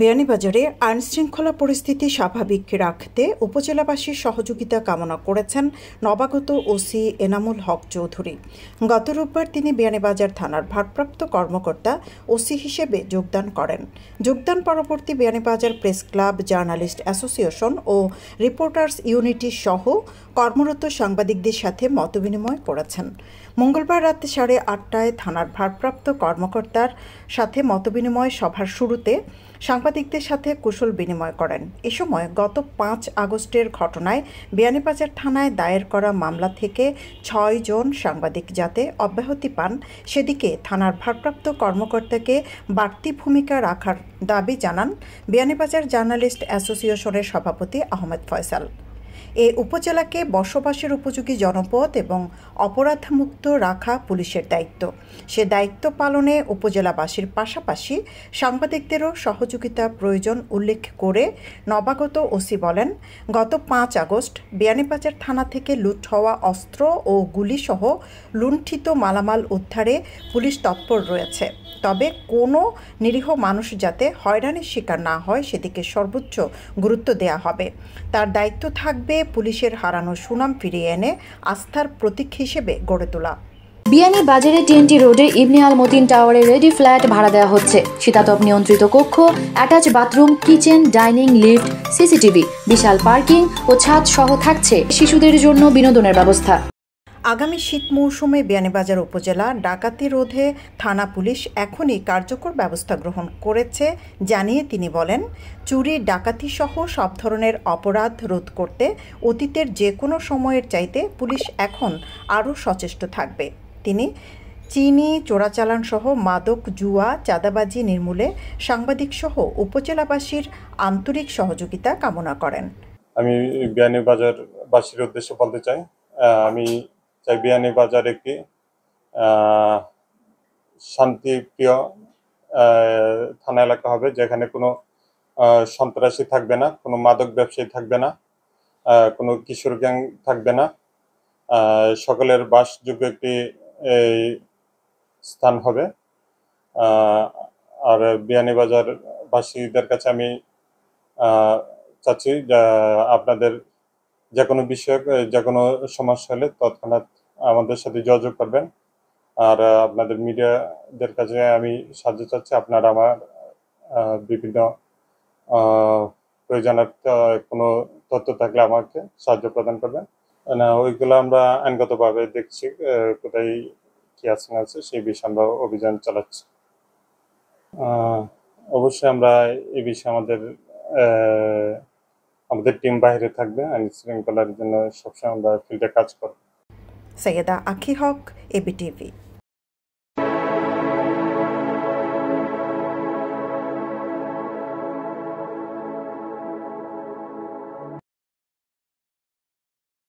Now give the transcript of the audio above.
বিয়ানীবাজারে আইনশৃঙ্খলা পরিস্থিতি স্বাভাবিক রাখতে উপজেলাবাসীর সহযোগিতা কামনা করেছেন নবাগত ওসি এনামুল হক চৌধুরী গত রোববার তিনি বিয়ানীবাজার থানার ভারপ্রাপ্ত কর্মকর্তা ওসি হিসেবে যোগদান করেন যোগদান পরবর্তী Beanibazar press club journalist association ও রিপোর্টার্স ইউনিটি সহ কর্মরত সাংবাদিকদের সাথে মতবিনিময় করেছেন মঙ্গলবার রাত সাড়ে আটটায় থানার ভারপ্রাপ্ত কর্মকর্তার সাথে মতবিনিময় সভার শুরুতে সাংবাদিকদের সাথে কুশল বিনিময় করেন এ সময় গত পাঁচ আগস্টের ঘটনায় বিয়ানীবাজার থানায় দায়ের করা মামলা থেকে ছয় জন সাংবাদিক যাতে অব্যাহতি পান সেদিকে থানার ভারপ্রাপ্ত কর্মকর্তাকে বাড়তি ভূমিকা রাখার দাবি জানান বিয়ানীবাজার জার্নালিস্ট অ্যাসোসিয়েশনের সভাপতি আহমেদ ফয়সাল এ উপজেলাকে বসবাসের উপযোগী জনপদ এবং অপরাধমুক্ত রাখা পুলিশের দায়িত্ব সে দায়িত্ব পালনে উপজেলাবাসীর পাশাপাশি সাংবাদিকদেরও সহযোগিতা প্রয়োজন উল্লেখ করে নবাগত ওসি বলেন গত পাঁচ আগস্ট বিয়ানীবাজার থানা থেকে লুট হওয়া অস্ত্র ও গুলিসহ লুণ্ঠিত মালামাল উদ্ধারে পুলিশ তৎপর রয়েছে তবে কোনো নিরীহ মানুষ যাতে হয়রানির শিকার না হয় সেদিকে সর্বোচ্চ গুরুত্ব দেয়া হবে তার দায়িত্ব থাকবে পেয়ে পুলিশের হারানো সুনাম ফিরিয়ে এনে আস্থার প্রতীক হিসেবে গড়ে তোলা বিয়ানি বাজারে টিএনটি রোডে ইবনি আল মতিন টাওয়ারে রেডি ফ্ল্যাট ভাড়া দেওয়া হচ্ছে শীতাতপ নিয়ন্ত্রিত কক্ষ attach bathroom kitchen dining lift CCTV বিশাল পার্কিং ও ছাদ সহ থাকছে শিশুদের জন্য বিনোদনের ব্যবস্থা আগামী শীত মৌসুমে বিয়ানীবাজার উপজেলা ডাকাতি রোধে থানা পুলিশ এখনই কার্যকর ব্যবস্থা গ্রহণ করেছে জানিয়ে তিনি বলেন চুরি ডাকাতি সহ সব ধরনের অপরাধ রোধ করতে অতীতের যে কোনো সময়ের চাইতে পুলিশ এখন আরও সচেষ্ট থাকবে তিনি চিনি চোরাচালান সহ মাদক জুয়া চাঁদাবাজি নির্মূলে সাংবাদিকসহ উপজেলাবাসীর আন্তরিক সহযোগিতা কামনা করেন আমি বিয়ানীবাজারবাসীর উদ্দেশ্যে বলতে চাই আমি চাইবিয়ানি বিয়ানীবাজার একটি শান্তিপ্রিয় থানা এলাকা হবে যেখানে কোনো সন্ত্রাসী থাকবে না কোনো মাদক ব্যবসায়ী থাকবে না কোনো কিশোর গ্যাং থাকবে না সকলের বাসযোগ্য একটি এই স্থান হবে আর বিয়ানীবাজারবাসীদের কাছে আমি চাচ্ছি আপনাদের যে কোনো বিষয়ক যে কোনো সমস্যা হলে তৎক্ষণাৎ আমাদের সাথে যোগাযোগ করবেন আর আপনাদের মিডিয়াদের কাছে আমি সাহায্য চাচ্ছি আপনারা আমার বিভিন্ন প্রয়োজনের কোনো তথ্য থাকলে আমাকে সাহায্য প্রদান করবেন না ওইগুলো আমরা আইনগতভাবে দেখছি কোথায় কি আছে না আছে সেই বিষয়ে আমরা অভিযান চালাচ্ছি অবশ্যই আমরা এই বিষয়ে আমাদের আমাদের টিম বাইরে থাকবে আইন শৃঙ্খলার জন্য সবসময় আমরা ফিল্ডে কাজ করব সৈয়দা আখি হক এবিটিভি